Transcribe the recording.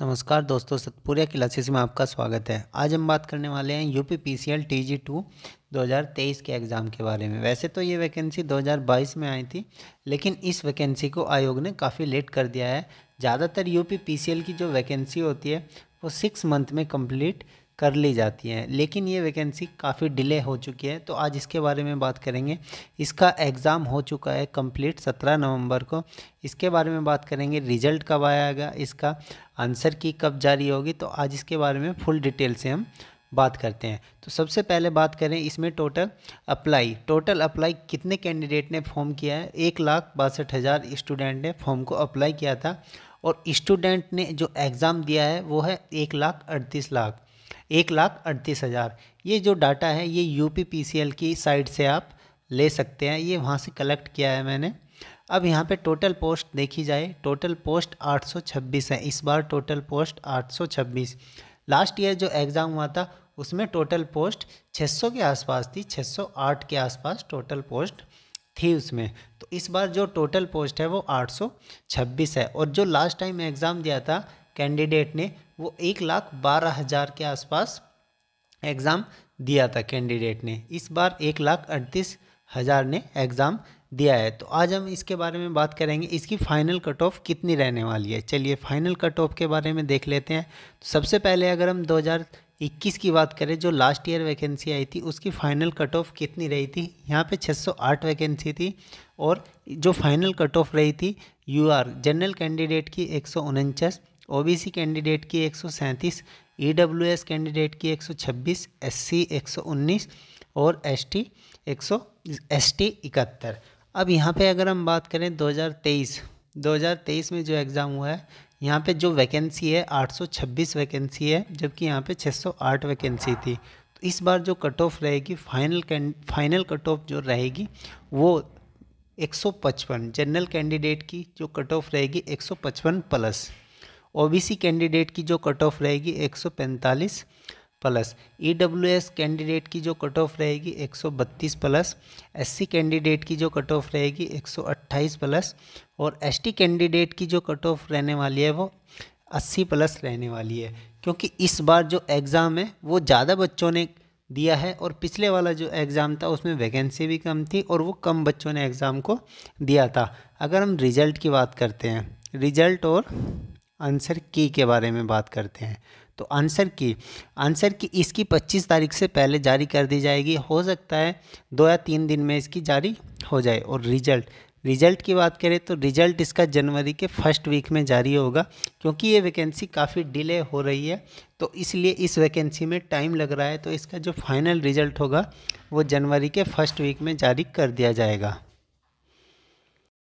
नमस्कार दोस्तों सतपुरिया की क्लासेस में आपका स्वागत है आज हम बात करने वाले हैं U P P C L T G two दो हज़ार तेईस के एग्ज़ाम के बारे में वैसे तो ये वैकेंसी दो हज़ार बाईस में आई थी लेकिन इस वैकेंसी को आयोग ने काफ़ी लेट कर दिया है ज़्यादातर U P P C L की जो वैकेंसी होती है वो सिक्स मंथ में कम्प्लीट कर ली जाती हैं लेकिन ये वैकेंसी काफ़ी डिले हो चुकी है तो आज इसके बारे में बात करेंगे इसका एग्ज़ाम हो चुका है कंप्लीट सत्रह नवंबर को इसके बारे में बात करेंगे रिजल्ट कब आएगा इसका आंसर की कब जारी होगी तो आज इसके बारे में फुल डिटेल से हम बात करते हैं तो सबसे पहले बात करें इसमें टोटल अप्लाई टोटल अप्लाई कितने कैंडिडेट ने फॉर्म किया है एक लाख बासठ हज़ार स्टूडेंट ने फॉर्म को अप्लाई किया था और स्टूडेंट ने जो एग्ज़ाम दिया है वो है एक लाख अड़तीस लाख एक लाख अड़तीस हज़ार ये जो डाटा है ये यू पी की साइट से आप ले सकते हैं ये वहाँ से कलेक्ट किया है मैंने अब यहाँ पे टोटल पोस्ट देखी जाए टोटल पोस्ट 826 है इस बार टोटल पोस्ट 826 लास्ट ईयर जो एग्ज़ाम हुआ था उसमें टोटल पोस्ट 600 के आसपास थी 608 के आसपास टोटल पोस्ट थी उसमें तो इस बार जो टोटल पोस्ट है वो 826 है और जो लास्ट टाइम एग्ज़ाम दिया था कैंडिडेट ने वो एक लाख बारह हज़ार के आसपास एग्ज़ाम दिया था कैंडिडेट ने इस बार एक लाख अड़तीस हज़ार ने एग्ज़ाम दिया है तो आज हम इसके बारे में बात करेंगे इसकी फ़ाइनल कट ऑफ कितनी रहने वाली है चलिए फ़ाइनल कट ऑफ के बारे में देख लेते हैं तो सबसे पहले अगर हम 2021 की बात करें जो लास्ट ईयर वैकेंसी आई थी उसकी फ़ाइनल कट ऑफ कितनी रही थी यहाँ पे 608 वैकेंसी थी और जो फाइनल कट ऑफ रही थी यूआर जनरल कैंडिडेट की एक ओबीसी कैंडिडेट की एक सौ सैंतीस ई डब्ल्यू एस कैंडिडेट की एक सौ छब्बीस एस सी एक सौ उन्नीस और एस टी एक सौ एस टी इकहत्तर अब यहाँ पे अगर हम बात करें 2023 2023 में जो एग्ज़ाम हुआ है यहाँ पे जो वैकेंसी है 826 वैकेंसी है जबकि यहाँ पे 608 वैकेंसी थी तो इस बार जो कट ऑफ रहेगी फाइनल फाइनल कट ऑफ जो रहेगी वो 155 जनरल कैंडिडेट की जो कट ऑफ रहेगी 155 प्लस ओबीसी कैंडिडेट की जो कट ऑफ रहेगी 145 plus E W S candidate की जो कट ऑफ रहेगी 132 प्लस एससी कैंडिडेट की जो कट ऑफ रहेगी 128 प्लस और एसटी कैंडिडेट की जो कट ऑफ रहने वाली है वो 80 प्लस रहने वाली है क्योंकि इस बार जो एग्ज़ाम है वो ज़्यादा बच्चों ने दिया है और पिछले वाला जो एग्ज़ाम था उसमें वैकेंसी भी कम थी और वो कम बच्चों ने एग्ज़ाम को दिया था अगर हम रिज़ल्ट की बात करते हैं रिज़ल्ट और आंसर की के बारे में बात करते हैं तो आंसर की आंसर की इसकी 25 तारीख से पहले जारी कर दी जाएगी हो सकता है दो या तीन दिन में इसकी जारी हो जाए और रिजल्ट रिजल्ट की बात करें तो रिजल्ट इसका जनवरी के फर्स्ट वीक में जारी होगा क्योंकि ये वैकेंसी काफ़ी डिले हो रही है तो इसलिए इस वैकेंसी में टाइम लग रहा है तो इसका जो फाइनल रिजल्ट होगा वो जनवरी के फर्स्ट वीक में जारी कर दिया जाएगा